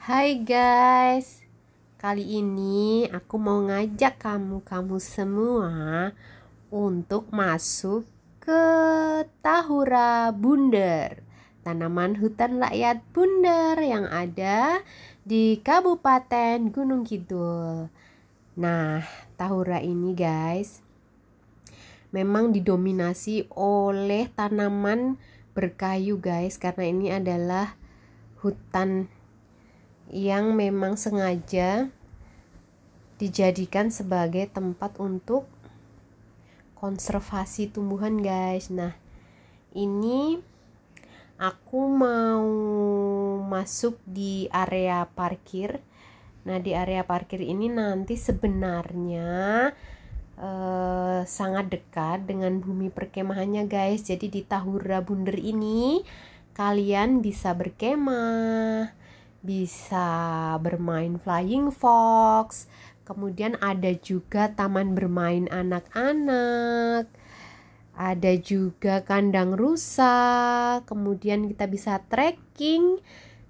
Hai guys, kali ini aku mau ngajak kamu-kamu semua untuk masuk ke Tahura Bundar, tanaman hutan rakyat bundar yang ada di Kabupaten Gunung Kidul. Nah, Tahura ini guys, memang didominasi oleh tanaman berkayu guys, karena ini adalah hutan yang memang sengaja dijadikan sebagai tempat untuk konservasi tumbuhan guys nah ini aku mau masuk di area parkir nah di area parkir ini nanti sebenarnya eh, sangat dekat dengan bumi perkemahannya guys jadi di Tahura Bunder ini kalian bisa berkemah bisa bermain flying fox, kemudian ada juga taman bermain anak-anak, ada juga kandang rusa, kemudian kita bisa trekking.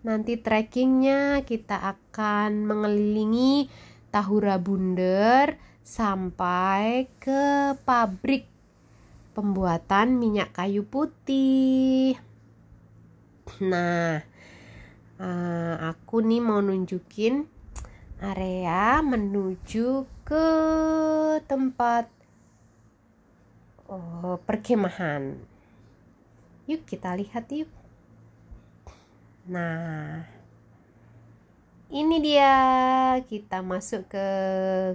Nanti trekkingnya kita akan mengelilingi Tahura Bunder sampai ke pabrik pembuatan minyak kayu putih. Nah, uh, aku nih mau nunjukin area menuju ke tempat oh, perkemahan. Yuk kita lihat yuk. Nah, ini dia kita masuk ke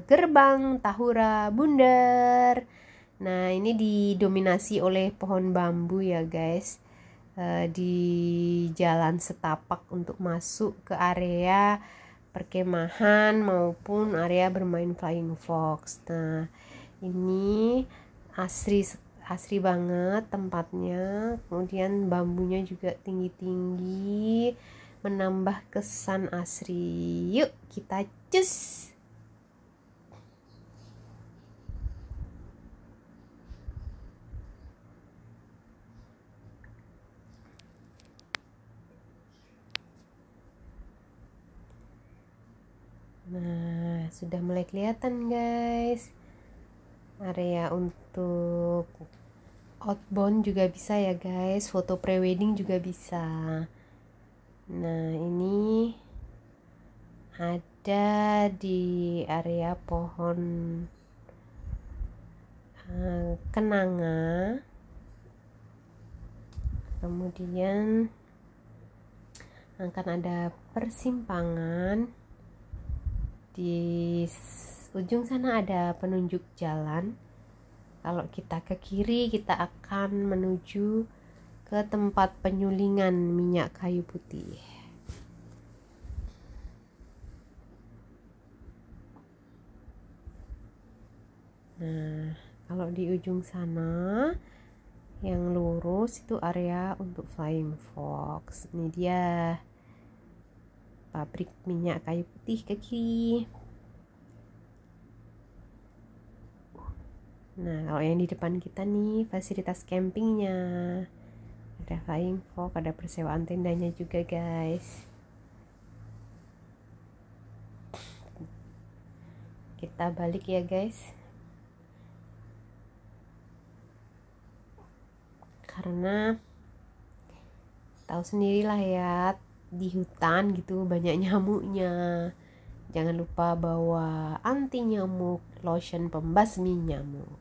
gerbang Tahura Bundar. Nah, ini didominasi oleh pohon bambu ya guys. Eh, di jalan setapak untuk masuk ke area perkemahan maupun area bermain flying fox. Nah, ini asri asri banget tempatnya. Kemudian bambunya juga tinggi-tinggi menambah kesan asri. Yuk, kita cus. Nah, sudah mulai kelihatan guys. Area untuk outbound juga bisa ya guys, foto prewedding juga bisa. Nah, ini ada di area pohon uh, kenanga. Kemudian akan ada persimpangan di ujung sana ada penunjuk jalan kalau kita ke kiri kita akan menuju ke tempat penyulingan minyak kayu putih nah kalau di ujung sana yang lurus itu area untuk flying fox ini dia pabrik minyak kayu putih ke kiri nah kalau yang di depan kita nih fasilitas campingnya ada flying fox ada persewaan tendanya juga guys kita balik ya guys karena tahu sendirilah ya di hutan gitu banyak nyamuknya jangan lupa bawa anti nyamuk lotion pembasmi nyamuk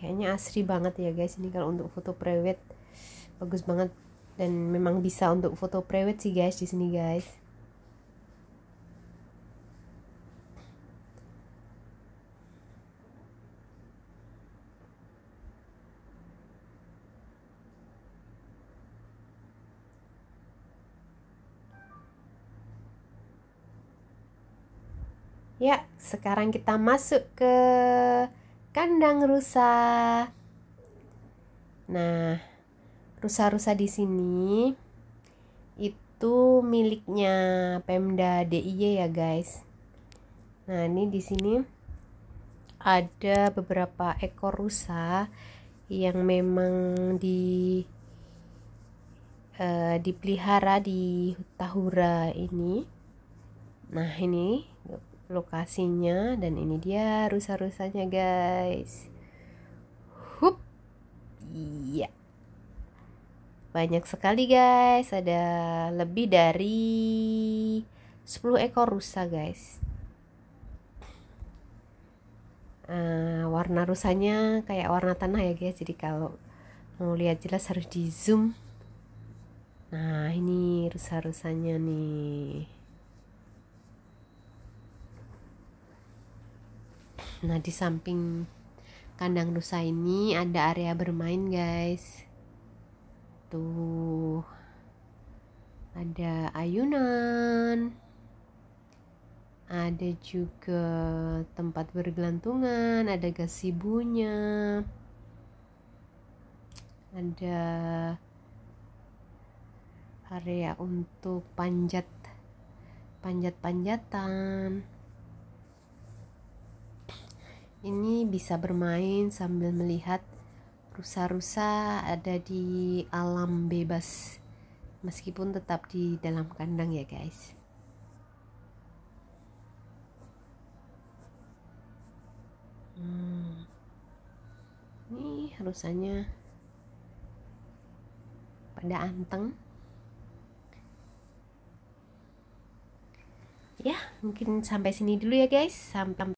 kayaknya asri banget ya guys ini kalau untuk foto private bagus banget dan memang bisa untuk foto private sih guys di sini guys Ya, sekarang kita masuk ke kandang rusa. Nah, rusa-rusa di sini itu miliknya Pemda DIY ya, guys. Nah, ini di sini ada beberapa ekor rusa yang memang di uh, dipelihara di Tahura ini. Nah, ini lokasinya dan ini dia rusa-rusanya guys hup iya banyak sekali guys ada lebih dari 10 ekor rusa guys uh, warna rusanya kayak warna tanah ya guys jadi kalau mau lihat jelas harus di zoom nah ini rusa-rusanya nih Nah, di samping kandang rusa ini ada area bermain, guys. Tuh. Ada ayunan. Ada juga tempat bergelantungan, ada gasibunya. Ada area untuk panjat panjat-panjatan ini bisa bermain sambil melihat rusa-rusa ada di alam bebas meskipun tetap di dalam kandang ya guys hmm. ini rusanya pada anteng ya mungkin sampai sini dulu ya guys sampai